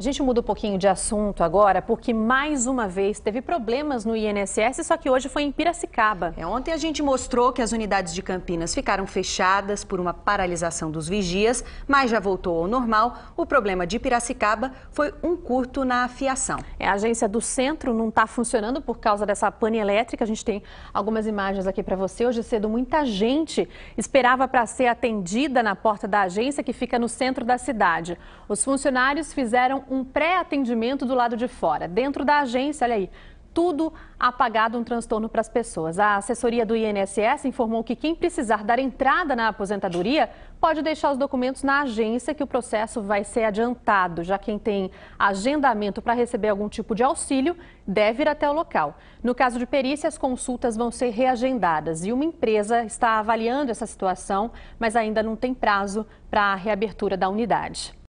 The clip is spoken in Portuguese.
A gente muda um pouquinho de assunto agora, porque mais uma vez teve problemas no INSS, só que hoje foi em Piracicaba. É, ontem a gente mostrou que as unidades de Campinas ficaram fechadas por uma paralisação dos vigias, mas já voltou ao normal. O problema de Piracicaba foi um curto na fiação. É, a agência do centro não está funcionando por causa dessa pane elétrica. A gente tem algumas imagens aqui para você. Hoje cedo, muita gente esperava para ser atendida na porta da agência que fica no centro da cidade. Os funcionários fizeram um pré-atendimento do lado de fora. Dentro da agência, olha aí, tudo apagado um transtorno para as pessoas. A assessoria do INSS informou que quem precisar dar entrada na aposentadoria pode deixar os documentos na agência que o processo vai ser adiantado. Já quem tem agendamento para receber algum tipo de auxílio deve ir até o local. No caso de perícia, as consultas vão ser reagendadas e uma empresa está avaliando essa situação, mas ainda não tem prazo para a reabertura da unidade.